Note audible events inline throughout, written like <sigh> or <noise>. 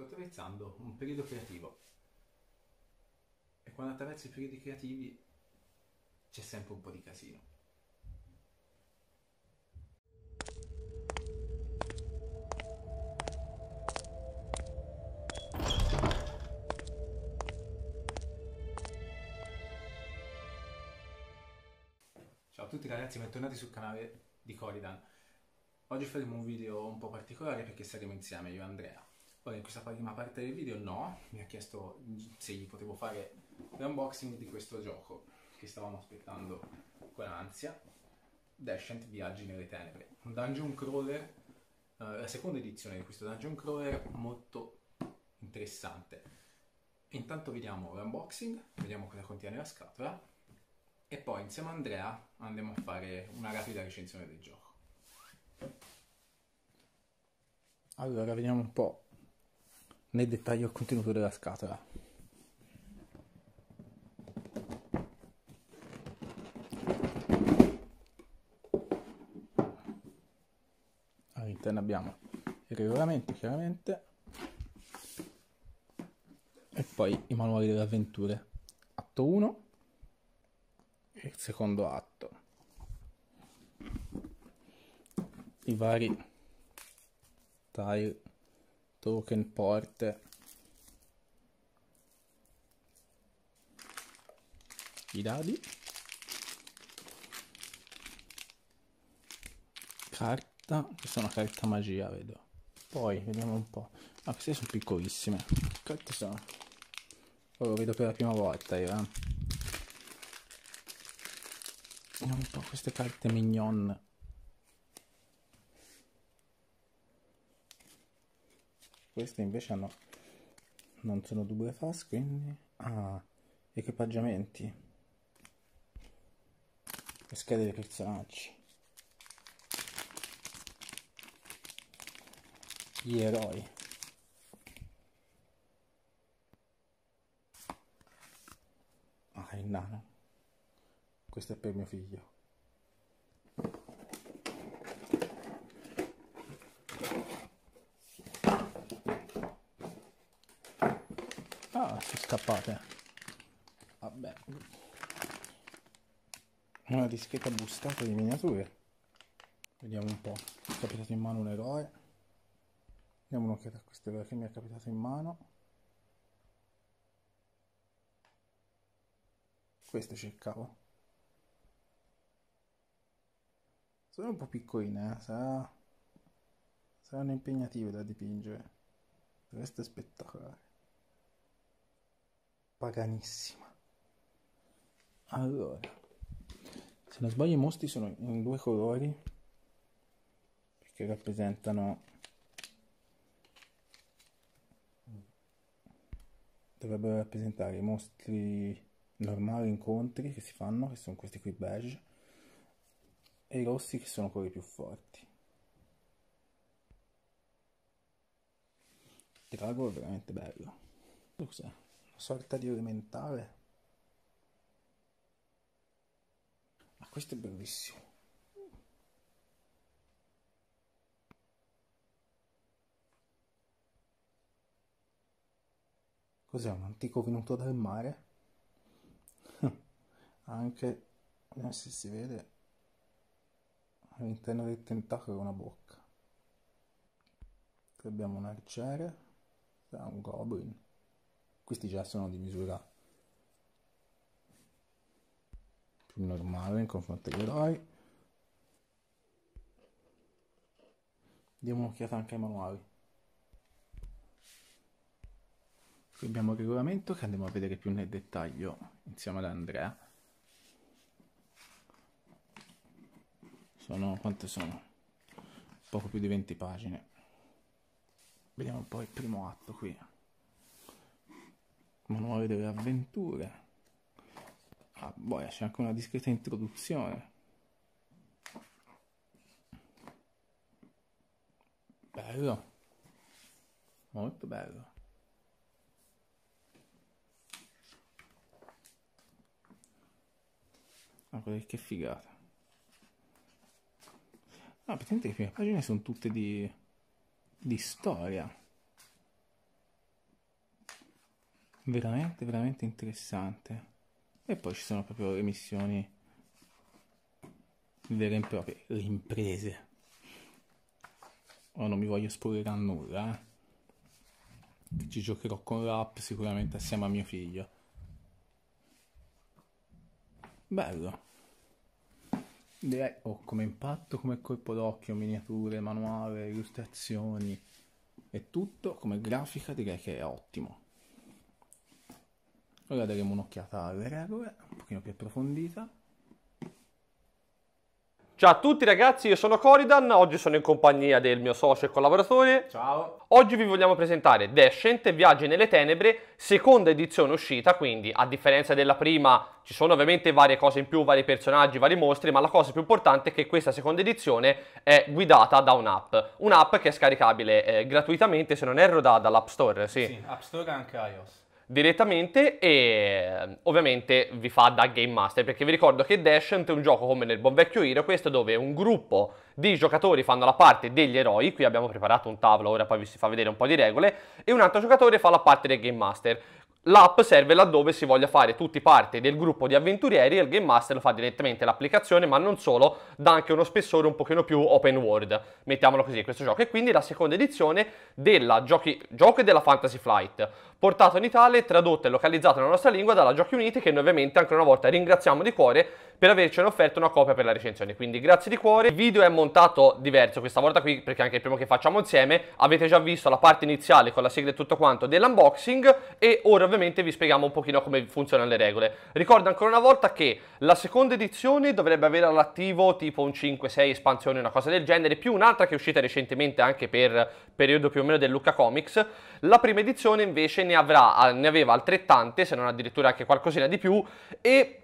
sto attraversando un periodo creativo. E quando attraverso i periodi creativi c'è sempre un po' di casino. Ciao a tutti ragazzi, bentornati sul canale di Coridan. Oggi faremo un video un po' particolare perché saremo insieme io e Andrea. Poi questa prima parte del video no, mi ha chiesto se gli potevo fare l'unboxing di questo gioco che stavamo aspettando con ansia, Descent Viaggi nelle Tenebre, un dungeon crawler, eh, la seconda edizione di questo dungeon crawler molto interessante. Intanto vediamo l'unboxing, vediamo cosa contiene la scatola e poi insieme a Andrea andiamo a fare una rapida recensione del gioco. Allora, vediamo un po' nel dettaglio il contenuto della scatola. All'interno abbiamo il regolamento chiaramente e poi i manuali delle avventure. Atto 1 e il secondo atto. I vari tile token port i dadi carta questa è una carta magia vedo poi vediamo un po' ma ah, queste sono piccolissime che carte sono oh, lo vedo per la prima volta io eh. vediamo un po' queste carte mignon queste invece hanno non sono due fast quindi ah equipaggiamenti le schede dei personaggi gli eroi ah il nano questo è per mio figlio una dischetta bustata di miniature vediamo un po' mi è capitato in mano un eroe diamo un'occhiata a questo eroe che mi è capitato in mano questo cercavo sono un po' piccoline eh? Sarà... saranno impegnative da dipingere questo è spettacolare paganissima allora se non sbaglio i mostri sono in due colori perché rappresentano dovrebbero rappresentare i mostri normali incontri che si fanno che sono questi qui beige e i rossi che sono quelli più forti il drago è veramente bello cos'è? una sorta di elementale Ma questo è bellissimo. Cos'è un antico venuto dal mare? <laughs> Anche, eh, se si vede, all'interno del tentacolo una bocca. Qui abbiamo un arciere, un goblin. Questi già sono di misura più normale in confronto agli eroi. Diamo un'occhiata anche ai manuali. Qui abbiamo il regolamento che andiamo a vedere più nel dettaglio insieme ad Andrea. Sono, quante sono? Poco più di 20 pagine. Vediamo un po' il primo atto qui. Manuale delle avventure. Ah, boia, c'è anche una discreta introduzione. Bello. Molto bello. Ah, che figata. Ah, praticamente le prime pagine sono tutte di, di storia. Veramente, veramente interessante e poi ci sono proprio le missioni vere e proprie, le imprese. Ora non mi voglio esporre a nulla, eh. Ci giocherò con l'app sicuramente assieme a mio figlio. Bello. Direi, oh, come impatto, come colpo d'occhio, miniature, manuale, illustrazioni e tutto, come grafica direi che è ottimo. Ora daremo un'occhiata alle regole, un pochino più approfondita. Ciao a tutti ragazzi, io sono Coridan, oggi sono in compagnia del mio socio e collaboratore. Ciao! Oggi vi vogliamo presentare Descent Viaggi nelle Tenebre, seconda edizione uscita, quindi a differenza della prima ci sono ovviamente varie cose in più, vari personaggi, vari mostri, ma la cosa più importante è che questa seconda edizione è guidata da un'app, un'app che è scaricabile eh, gratuitamente, se non erro, da, dall'App Store, sì. Sì, App Store e anche iOS direttamente e ovviamente vi fa da Game Master perché vi ricordo che Descent è un gioco come nel buon vecchio Hero questo dove un gruppo di giocatori fanno la parte degli eroi qui abbiamo preparato un tavolo ora poi vi si fa vedere un po' di regole e un altro giocatore fa la parte del Game Master L'app serve laddove si voglia fare tutti parte del gruppo di avventurieri e il Game Master lo fa direttamente l'applicazione, ma non solo, dà anche uno spessore un pochino più open world, mettiamolo così, questo gioco. E quindi la seconda edizione del gioco e della Fantasy Flight portato in Italia tradotto e localizzato nella nostra lingua dalla Giochi Uniti che noi ovviamente ancora una volta ringraziamo di cuore per avercene offerto una copia per la recensione. Quindi grazie di cuore. Il video è montato diverso questa volta qui perché anche il primo che facciamo insieme avete già visto la parte iniziale con la sigla e tutto quanto dell'unboxing e ora ovviamente vi spieghiamo un pochino come funzionano le regole. Ricordo ancora una volta che la seconda edizione dovrebbe avere all'attivo tipo un 5-6 espansioni, una cosa del genere, più un'altra che è uscita recentemente anche per periodo più o meno del Lucca Comics. La prima edizione invece ne, avrà, ne aveva altrettante, se non addirittura anche qualcosina di più, e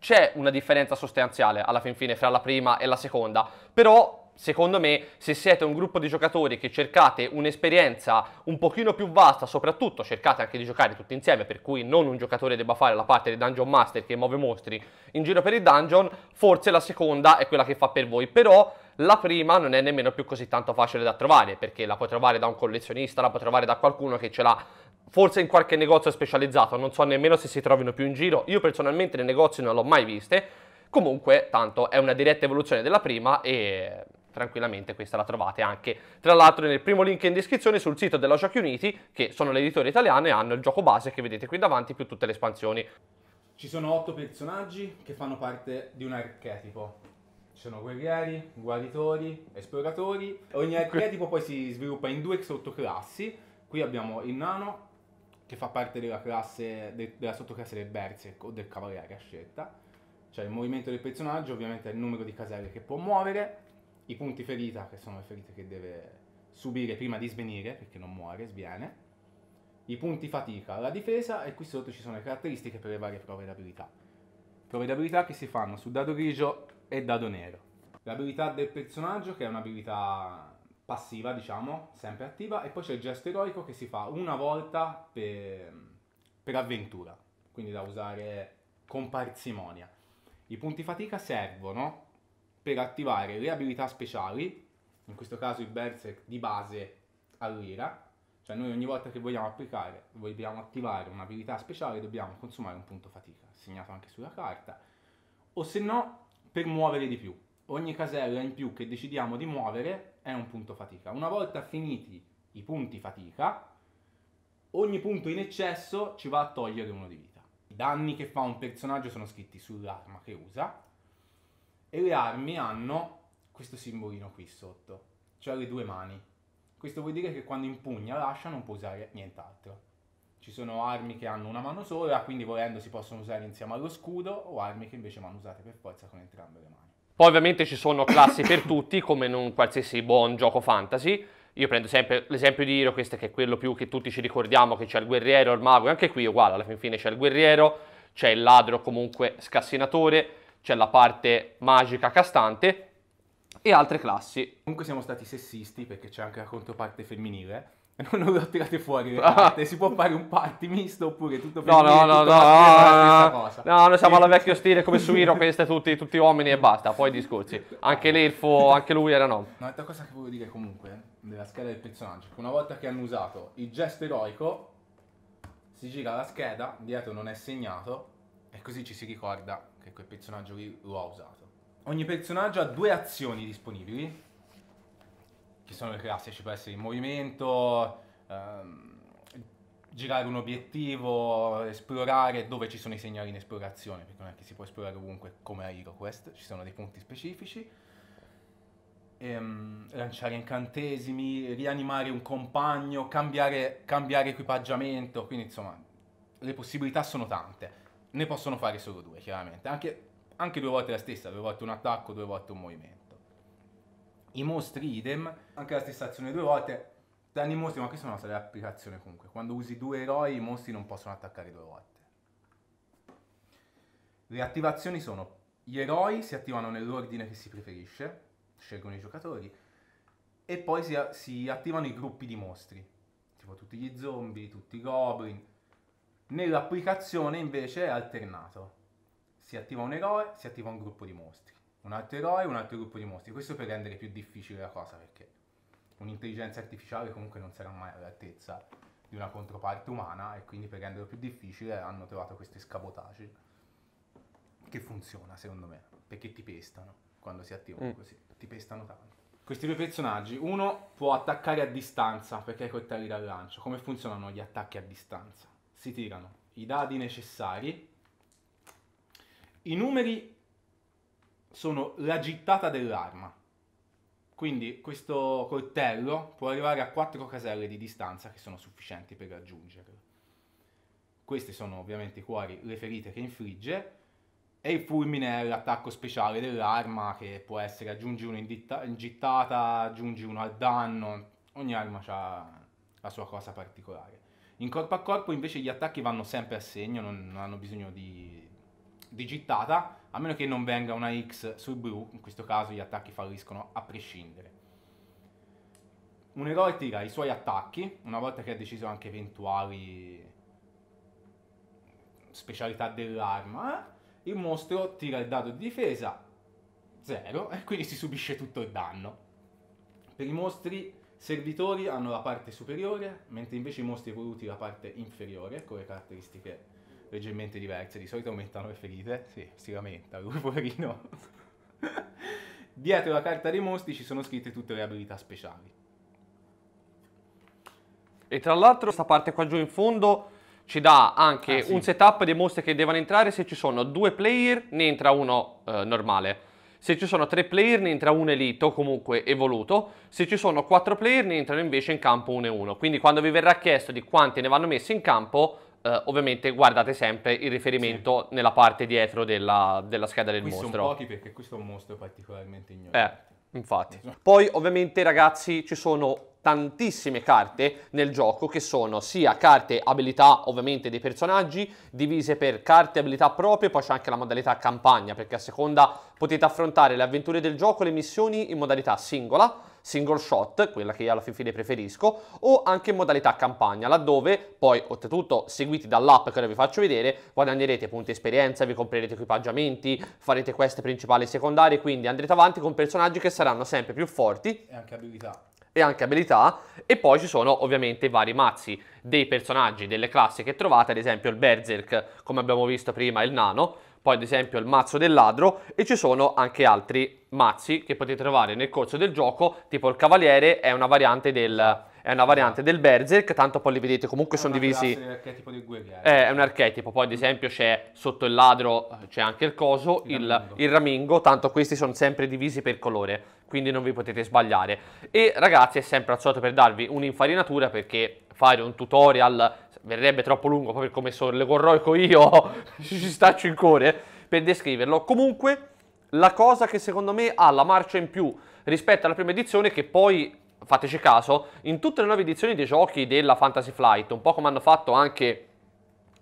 c'è una differenza sostanziale alla fin fine fra la prima e la seconda, però secondo me se siete un gruppo di giocatori che cercate un'esperienza un pochino più vasta, soprattutto cercate anche di giocare tutti insieme, per cui non un giocatore debba fare la parte di Dungeon Master che muove mostri in giro per il dungeon, forse la seconda è quella che fa per voi, però la prima non è nemmeno più così tanto facile da trovare, perché la puoi trovare da un collezionista, la puoi trovare da qualcuno che ce l'ha forse in qualche negozio specializzato, non so nemmeno se si trovino più in giro, io personalmente nei negozi non l'ho mai viste, comunque tanto è una diretta evoluzione della prima e tranquillamente questa la trovate anche tra l'altro nel primo link in descrizione sul sito della Giochi Uniti che sono l'editore italiano e hanno il gioco base che vedete qui davanti più tutte le espansioni. Ci sono otto personaggi che fanno parte di un archetipo. Ci sono guerrieri, guaritori, esploratori. Ogni <laughs> archetipo poi si sviluppa in due sottoclassi. Qui abbiamo il nano che fa parte della classe, de, della sottoclasse del berserk o del cavaliere a scelta. Cioè il movimento del personaggio ovviamente è il numero di caselle che può muovere, i punti ferita che sono le ferite che deve subire prima di svenire perché non muore, sviene, i punti fatica, la difesa e qui sotto ci sono le caratteristiche per le varie prove d'abilità. Prove d'abilità che si fanno su dado grigio e dado nero. L'abilità del personaggio che è un'abilità passiva, diciamo, sempre attiva, e poi c'è il gesto eroico che si fa una volta per, per avventura, quindi da usare con parsimonia. I punti fatica servono per attivare le abilità speciali, in questo caso il berserk di base all'ira, cioè noi ogni volta che vogliamo applicare, vogliamo attivare un'abilità speciale dobbiamo consumare un punto fatica, segnato anche sulla carta, o se no per muovere di più. Ogni casella in più che decidiamo di muovere è un punto fatica. Una volta finiti i punti fatica, ogni punto in eccesso ci va a togliere uno di vita. I danni che fa un personaggio sono scritti sull'arma che usa e le armi hanno questo simbolino qui sotto, cioè le due mani. Questo vuol dire che quando impugna l'ascia non può usare nient'altro. Ci sono armi che hanno una mano sola, quindi volendo si possono usare insieme allo scudo, o armi che invece vanno usate per forza con entrambe le mani. Poi ovviamente ci sono classi per tutti, come in un qualsiasi buon gioco fantasy. Io prendo sempre l'esempio di HeroQuest, che è quello più che tutti ci ricordiamo, che c'è il guerriero, il mago, e anche qui uguale, alla fine c'è il guerriero, c'è il ladro comunque scassinatore, c'è la parte magica castante e altre classi. Comunque siamo stati sessisti perché c'è anche la controparte femminile <laughs> non lo tirate fuori le ah. Si può fare un party misto oppure tutto no, femminile. No, no, no, no, no, noi siamo alla vecchio stile come su Hero <laughs> Queste tutti, tutti uomini e basta, poi discorsi. Anche l'elfo, <laughs> anche lui era no. Un'altra cosa che volevo dire comunque della scheda del personaggio, che una volta che hanno usato il gesto eroico, si gira la scheda, dietro non è segnato, e così ci si ricorda che quel personaggio lì lo ha usato. Ogni personaggio ha due azioni disponibili che sono i classici, può essere il movimento, ehm, girare un obiettivo, esplorare dove ci sono i segnali in esplorazione, perché non è che si può esplorare ovunque come a HeroQuest, ci sono dei punti specifici. Ehm, lanciare incantesimi, rianimare un compagno, cambiare, cambiare equipaggiamento, quindi insomma le possibilità sono tante. Ne possono fare solo due, chiaramente. Anche, anche due volte la stessa, due volte un attacco, due volte un movimento. I mostri idem, anche la stessa azione due volte. Danni i mostri, ma questa è una sola applicazione comunque. Quando usi due eroi i mostri non possono attaccare due volte. Le attivazioni sono gli eroi si attivano nell'ordine che si preferisce, scelgono i giocatori, e poi si, si, attivano i gruppi di mostri, tipo tutti gli zombie, tutti i goblin. Nell'applicazione invece è alternato, si attiva un eroe, si attiva un gruppo di mostri un altro eroe, un altro gruppo di mostri. Questo per rendere più difficile la cosa, perché un'intelligenza artificiale comunque non sarà mai all'altezza di una controparte umana e quindi per renderlo più difficile hanno trovato questi scabotaggi che funziona secondo me, perché ti pestano quando si attivano mm. così, ti pestano tanto. Questi due personaggi, uno può attaccare a distanza perché hai coltelli da lancio. Come funzionano gli attacchi a distanza? Si tirano i dadi necessari, i numeri sono la gittata dell'arma. Quindi questo coltello può arrivare a 4 caselle di distanza che sono sufficienti per raggiungerlo. Questi sono ovviamente i cuori, le ferite che infligge e il fulmine è l'attacco speciale dell'arma che può essere aggiungi uno in, ditta- in gittata, aggiungi uno al danno, ogni arma ha la sua cosa particolare. In corpo a corpo invece gli attacchi vanno sempre a segno, non, non hanno bisogno di, di gittata a meno che non venga una X sul blu, in questo caso gli attacchi falliscono a prescindere. Un eroe tira i suoi attacchi, una volta che ha deciso anche eventuali specialità dell'arma, il mostro tira il dado di difesa 0 e quindi si subisce tutto il danno. Per i mostri servitori hanno la parte superiore, mentre invece i mostri evoluti la parte inferiore con le caratteristiche leggermente diverse, di solito aumentano le ferite, sì, si lamenta, lui <laughs> poverino. Dietro la carta dei mostri ci sono scritte tutte le abilità speciali. E tra l'altro questa parte qua giù in fondo ci dà anche ah, sì. un setup dei mostri che devono entrare, se ci sono due player ne entra uno eh, normale. Se ci sono tre player ne entra un elite o comunque evoluto, se ci sono quattro player ne entrano invece in campo uno e uno. Quindi quando vi verrà chiesto di quanti ne vanno messi in campo, eh, ovviamente guardate sempre il riferimento sì. nella parte dietro della, della scheda del qui mostro. Sono pochi perché questo è un mostro particolarmente ignoto. Eh, infatti. Esatto. Poi ovviamente ragazzi ci sono tantissime carte nel gioco che sono sia carte abilità ovviamente dei personaggi divise per carte abilità proprie poi c'è anche la modalità campagna perché a seconda potete affrontare le avventure del gioco le missioni in modalità singola single shot, quella che io alla fine preferisco, o anche in modalità campagna, laddove poi oltretutto seguiti dall'app che ora vi faccio vedere, guadagnerete punti esperienza, vi comprerete equipaggiamenti, farete queste principali e secondarie, quindi andrete avanti con personaggi che saranno sempre più forti. E anche abilità e anche abilità e poi ci sono ovviamente vari mazzi dei personaggi, delle classi che trovate, ad esempio il Berserk come abbiamo visto prima, il Nano poi ad esempio il mazzo del ladro e ci sono anche altri mazzi che potete trovare nel corso del gioco, tipo il cavaliere è una variante del è una variante del Berserk, tanto poi li vedete comunque sono divisi... Archetipo di guerriero. Eh, è un archetipo, poi ad esempio c'è sotto il ladro eh, c'è anche il coso, il, il, ramingo. il ramingo, tanto questi sono sempre divisi per colore, quindi non vi potete sbagliare. E ragazzi è sempre al solito per darvi un'infarinatura perché fare un tutorial verrebbe troppo lungo, proprio come sono le corroico <laughs> io, ci staccio in cuore per descriverlo. Comunque la cosa che secondo me ha la marcia in più rispetto alla prima edizione che poi fateci caso, in tutte le nuove edizioni dei giochi della Fantasy Flight, un po' come hanno fatto anche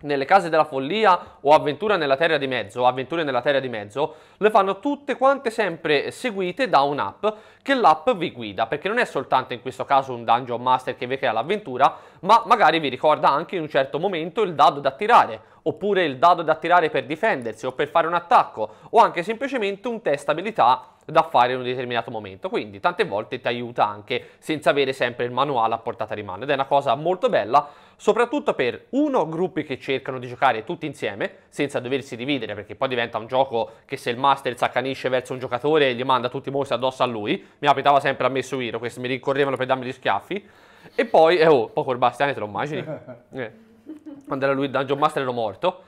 nelle case della follia o avventura nella terra di mezzo, avventure nella terra di mezzo, le fanno tutte quante sempre seguite da un'app che l'app vi guida, perché non è soltanto in questo caso un dungeon master che vi crea l'avventura, ma magari vi ricorda anche in un certo momento il dado da tirare, oppure il dado da tirare per difendersi o per fare un attacco, o anche semplicemente un test abilità da fare in un determinato momento. Quindi tante volte ti aiuta anche senza avere sempre il manuale a portata di mano ed è una cosa molto bella soprattutto per uno gruppi che cercano di giocare tutti insieme senza doversi dividere perché poi diventa un gioco che se il master saccanisce verso un giocatore gli manda tutti i mostri addosso a lui mi capitava sempre a me su Hero questi mi rincorrevano per darmi gli schiaffi e poi eh oh poco il Bastiani te lo immagini <laughs> eh. quando era lui il Dungeon Master ero morto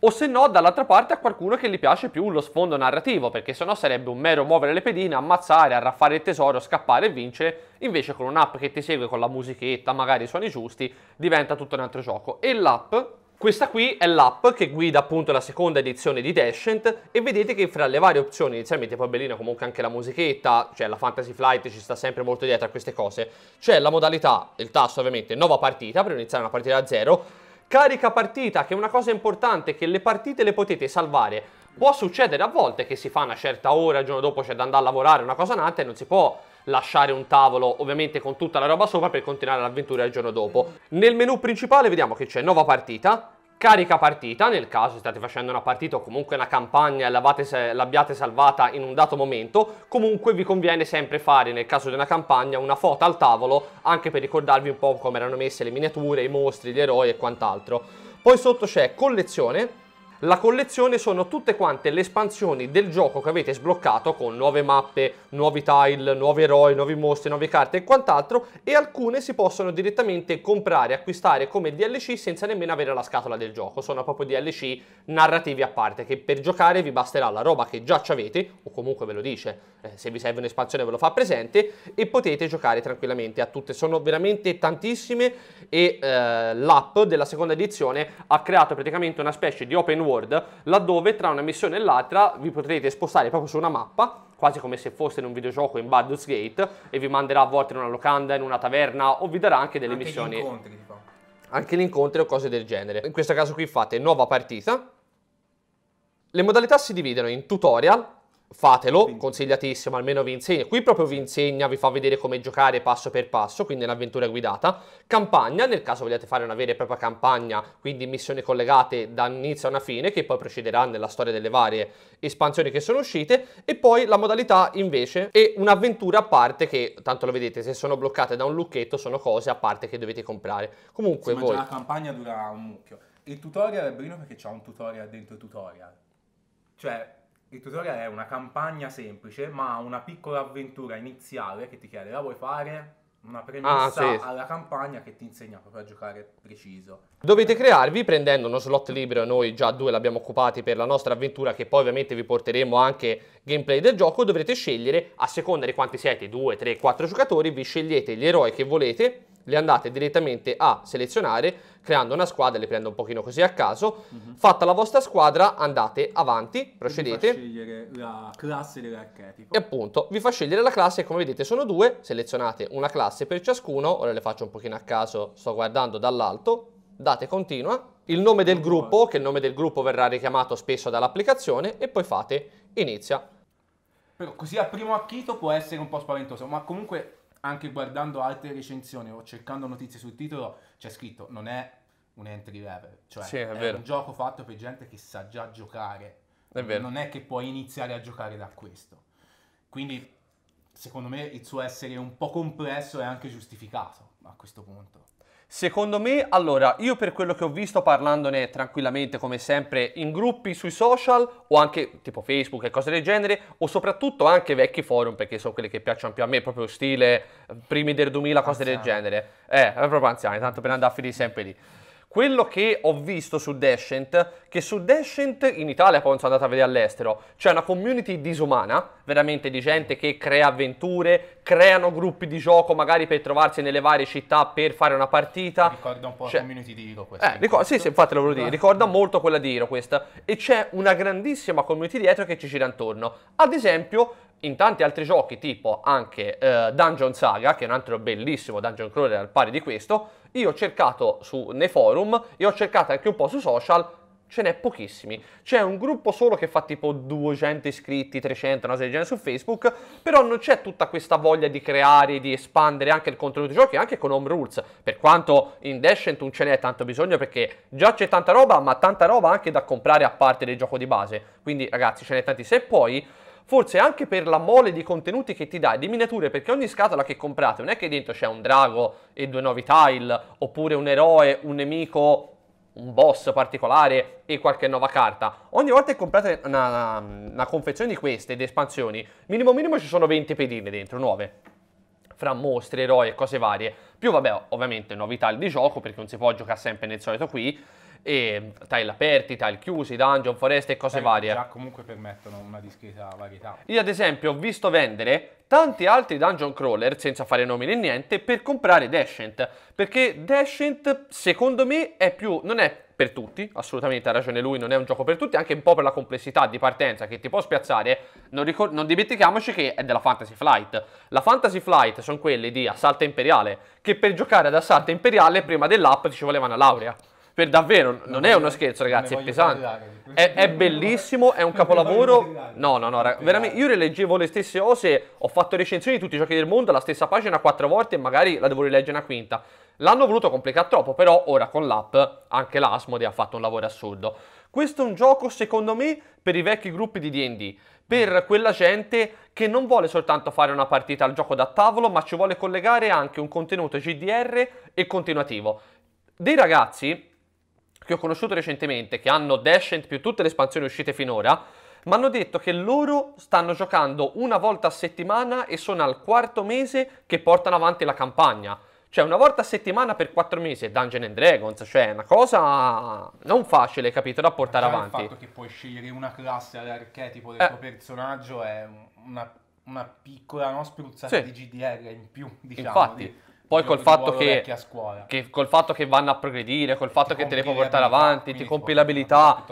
o se no dall'altra parte a qualcuno che gli piace più lo sfondo narrativo, perché sennò sarebbe un mero muovere le pedine, ammazzare, arraffare il tesoro, scappare e vincere, invece con un'app che ti segue con la musichetta, magari i suoni giusti, diventa tutto un altro gioco. E l'app questa qui è l'app che guida appunto la seconda edizione di Descent e vedete che fra le varie opzioni, inizialmente poi bellino comunque anche la musichetta, cioè la Fantasy Flight ci sta sempre molto dietro a queste cose, c'è la modalità, il tasto ovviamente, nuova partita per iniziare una partita da zero, Carica partita, che è una cosa importante, che le partite le potete salvare. Può succedere a volte che si fa una certa ora, il giorno dopo c'è da andare a lavorare, una cosa nata e non si può lasciare un tavolo ovviamente con tutta la roba sopra per continuare l'avventura il giorno dopo. Nel menu principale vediamo che c'è nuova partita, carica partita, nel caso state facendo una partita o comunque una campagna e l'abbiate salvata in un dato momento, comunque vi conviene sempre fare nel caso di una campagna una foto al tavolo, anche per ricordarvi un po' come erano messe le miniature, i mostri, gli eroi e quant'altro. Poi sotto c'è collezione, la collezione sono tutte quante le espansioni del gioco che avete sbloccato con nuove mappe, nuovi tile, nuovi eroi, nuovi mostri, nuove carte e quant'altro e alcune si possono direttamente comprare, acquistare come DLC senza nemmeno avere la scatola del gioco, sono proprio DLC narrativi a parte che per giocare vi basterà la roba che già avete o comunque ve lo dice, eh, se vi serve un'espansione ve lo fa presente e potete giocare tranquillamente a tutte, sono veramente tantissime e eh, l'app della seconda edizione ha creato praticamente una specie di open world World, laddove tra una missione e l'altra vi potrete spostare proprio su una mappa quasi come se fosse in un videogioco in Baldur's Gate e vi manderà a volte in una locanda, in una taverna o vi darà anche delle anche missioni. Gli incontri, tipo. Anche gli incontri o cose del genere. In questo caso qui fate nuova partita. Le modalità si dividono in tutorial, fatelo, consigliatissimo, almeno vi insegna. Qui proprio vi insegna, vi fa vedere come giocare passo per passo, quindi l'avventura guidata. Campagna, nel caso vogliate fare una vera e propria campagna, quindi missioni collegate da inizio a una fine, che poi procederà nella storia delle varie espansioni che sono uscite. E poi la modalità invece è un'avventura a parte che, tanto lo vedete, se sono bloccate da un lucchetto sono cose a parte che dovete comprare. Comunque sì, voi... la campagna dura un mucchio. Il tutorial è brino perché c'è un tutorial dentro il tutorial. Cioè, il tutorial è una campagna semplice, ma una piccola avventura iniziale che ti chiede la vuoi fare? Una premessa ah, sì. alla campagna che ti insegna proprio a giocare preciso. Dovete crearvi prendendo uno slot libero, noi già due l'abbiamo occupati per la nostra avventura che poi ovviamente vi porteremo anche gameplay del gioco, dovrete scegliere a seconda di quanti siete, 2, 3, 4 giocatori, vi scegliete gli eroi che volete le andate direttamente a selezionare creando una squadra, le prendo un pochino così a caso. Uh mhm. -huh. Fatta la vostra squadra, andate avanti, procedete. Vi fa scegliere la classe dell'archetipo. E appunto, vi fa scegliere la classe, come vedete sono due, selezionate una classe per ciascuno, ora le faccio un pochino a caso, sto guardando dall'alto, date continua, il nome del gruppo, che il nome del gruppo verrà richiamato spesso dall'applicazione, e poi fate inizia. Però così a primo acchito può essere un po' spaventoso, ma comunque anche guardando altre recensioni o cercando notizie sul titolo, c'è scritto non è un entry level, cioè sì, è, è un gioco fatto per gente che sa già giocare. È non è che puoi iniziare a giocare da questo. Quindi, secondo me, il suo essere un po' complesso è anche giustificato a questo punto. Secondo me, allora, io per quello che ho visto parlandone tranquillamente come sempre in gruppi sui social o anche tipo Facebook e cose del genere o soprattutto anche vecchi forum perché sono quelli che piacciono più a me, proprio stile eh, primi del 2000, cose anziani. del genere. Eh, è proprio anziani, tanto per andare a finire sempre lì. Quello che ho visto su Descent, che su Descent in Italia poi non sono andato a vedere all'estero, c'è una community disumana, veramente di gente che crea avventure, creano gruppi di gioco magari per trovarsi nelle varie città per fare una partita. Ricorda un po' c'è... la community di Hero questa. Eh, ricorda, sì, sì, infatti lo volevo dire, eh. ricorda molto quella di Hero questa. E c'è una grandissima community dietro che ci gira intorno. Ad esempio in tanti altri giochi, tipo anche eh, Dungeon Saga, che è un altro bellissimo dungeon crawler al pari di questo, io ho cercato su, nei forum e ho cercato anche un po' su social, ce n'è pochissimi. C'è un gruppo solo che fa tipo 200 iscritti, 300, una serie di genere su Facebook, però non c'è tutta questa voglia di creare, di espandere anche il contenuto dei giochi, anche con Home Rules, per quanto in Descent non ce n'è tanto bisogno perché già c'è tanta roba, ma tanta roba anche da comprare a parte del gioco di base. Quindi ragazzi, ce n'è tanti. Se poi forse anche per la mole di contenuti che ti dà, di miniature, perché ogni scatola che comprate non è che dentro c'è un drago e due nuovi tile, oppure un eroe, un nemico, un boss particolare e qualche nuova carta. Ogni volta che comprate una, una confezione di queste, di espansioni, minimo minimo ci sono 20 pedine dentro, nuove fra mostri, eroi e cose varie. Più, vabbè, ovviamente novità di gioco, perché non si può giocare sempre nel solito qui e tile aperti, tile chiusi, dungeon, foreste e cose Beh, varie. Già comunque permettono una discreta varietà. Io ad esempio ho visto vendere tanti altri dungeon crawler, senza fare nomi né niente, per comprare Descent, perché Descent secondo me è più, non è per tutti, assolutamente ha ragione lui, non è un gioco per tutti, anche un po' per la complessità di partenza che ti può spiazzare, non, non dimentichiamoci che è della Fantasy Flight. La Fantasy Flight sono quelli di Assalto Imperiale, che per giocare ad Assalto Imperiale prima dell'app ci voleva una laurea per davvero, non è uno scherzo, ragazzi, è pesante. È, è, bellissimo, è un capolavoro. No, no, no, ragazzi, veramente io rileggevo le stesse cose, ho fatto recensioni di tutti i giochi del mondo, la stessa pagina quattro volte e magari la devo rileggere una quinta. L'hanno voluto complicare troppo, però ora con l'app anche l'Asmodi ha fatto un lavoro assurdo. Questo è un gioco, secondo me, per i vecchi gruppi di D&D, per quella gente che non vuole soltanto fare una partita al gioco da tavolo, ma ci vuole collegare anche un contenuto GDR e continuativo. Dei ragazzi che ho conosciuto recentemente, che hanno Descent più tutte le espansioni uscite finora, mi hanno detto che loro stanno giocando una volta a settimana e sono al quarto mese che portano avanti la campagna. Cioè, una volta a settimana per quattro mesi, Dungeon and Dragons, cioè, è una cosa non facile, capito, da portare Già avanti. Il fatto che puoi scegliere una classe all'archetipo del eh. tuo personaggio è una, una piccola no, spruzzata sì. di GDR in più, diciamo. Infatti. Di poi col fatto, che, che, col fatto, che, vanno a progredire, col fatto che te le puoi portare avanti, ti compi l'abilità,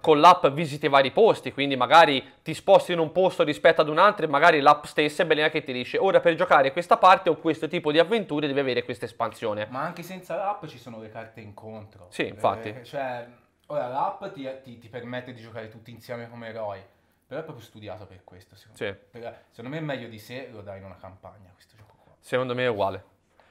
con l'app visiti vari posti, quindi magari ti sposti in un posto rispetto ad un altro e magari l'app stessa è bella che ti dice ora per giocare questa parte o questo tipo di avventure devi avere questa espansione. Ma anche senza l'app ci sono le carte incontro. Sì, eh, infatti. Perché, cioè, ora l'app ti, ti, ti permette di giocare tutti insieme come eroi, però è proprio studiato per questo, secondo sì. me. Perché, secondo me è meglio di sé lo dai in una campagna questo gioco qua. Secondo me è uguale.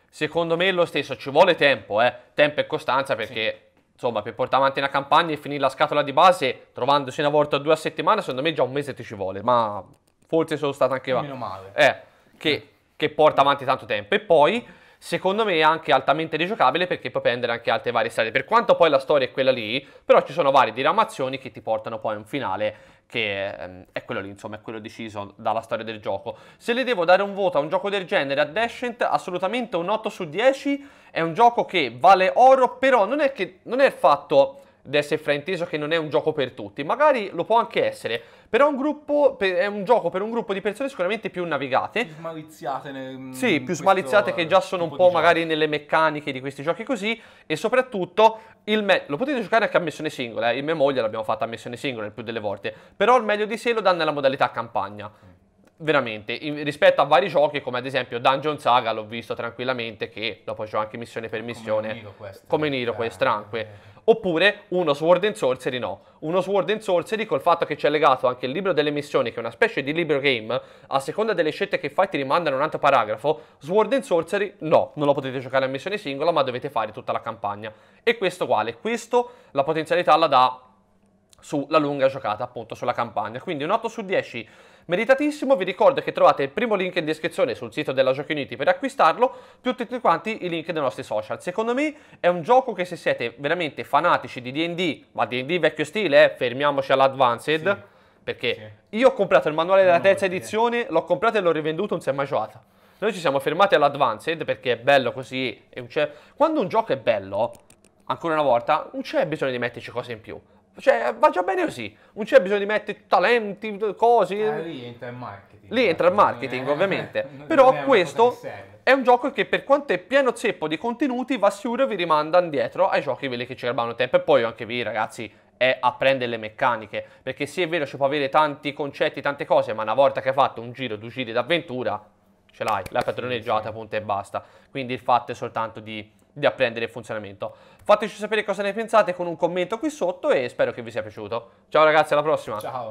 Secondo me lo stesso, ci vuole tempo, eh? tempo e costanza perché sì. insomma per portare avanti una campagna e finire la scatola di base trovandosi una volta o due a settimana secondo me già un mese ti ci vuole, ma forse sono stato anche... Meno male. Eh, che, eh. che porta avanti tanto tempo. E poi secondo me è anche altamente rigiocabile perché puoi prendere anche altre varie strade. Per quanto poi la storia è quella lì, però ci sono varie diramazioni che ti portano poi a un finale che ehm, è quello lì, insomma, è quello deciso dalla storia del gioco. Se le devo dare un voto a un gioco del genere, a Descent, assolutamente un 8 su 10, è un gioco che vale oro, però non è, che, non è fatto essere frainteso che non è un gioco per tutti, magari lo può anche essere, però un gruppo, è un gioco per un gruppo di persone sicuramente più navigate. Più smaliziate. Nel, mm, sì, più smaliziate che già sono un po' magari nelle meccaniche di questi giochi così e soprattutto me- lo potete giocare anche a missione singola, eh. io mia moglie l'abbiamo fatta a missione singola il più delle volte, però il meglio di sé lo dà nella modalità campagna veramente, rispetto a vari giochi come ad esempio Dungeon Saga l'ho visto tranquillamente che dopo c'ho anche missione per missione, come Niro quest, diciamo. tranque. Eh, eh. Oppure uno Sword and Sorcery no, uno Sword and Sorcery col fatto che c'è legato anche il libro delle missioni che è una specie di libro game, a seconda delle scelte che fai ti rimandano un altro paragrafo, Sword and Sorcery no, non lo potete giocare a missione singola ma dovete fare tutta la campagna. E questo quale? Questo la potenzialità la dà sulla lunga giocata appunto sulla campagna quindi un 8 su 10 Meritatissimo, vi ricordo che trovate il primo link in descrizione sul sito della Giochi Uniti per acquistarlo, più tutti quanti i link dei nostri social. Secondo me è un gioco che se siete veramente fanatici di D&D, ma D&D vecchio stile, eh, fermiamoci all'Advanced, sì. perché sì. io ho comprato il manuale della terza edizione, l'ho comprato e l'ho rivenduto, non si è mai giocato. Noi ci siamo fermati all'Advanced perché è bello così, è un quando un gioco è bello, ancora una volta, non c'è bisogno di metterci cose in più. Cioè, va già bene così. Non c'è bisogno di mettere talenti, cose. Eh, lì entra il marketing. Lì entra il marketing, eh. <laughs> è, ovviamente. Eh, Però è questo è un gioco che, per quanto è pieno zeppo di contenuti, va sicuro e vi rimanda indietro ai giochi quelli che ci eravamo tempo. E poi anche vi, ragazzi, è apprendere le meccaniche. Perché sì, è vero, ci può avere tanti concetti, tante cose, ma una volta che hai fatto un giro, due giri d'avventura, ce l'hai, l'hai padroneggiata, punto e basta. Quindi il fatto è soltanto di di apprendere il funzionamento. Fateci sapere cosa ne pensate con un commento qui sotto e spero che vi sia piaciuto. Ciao ragazzi, alla prossima! Ciao!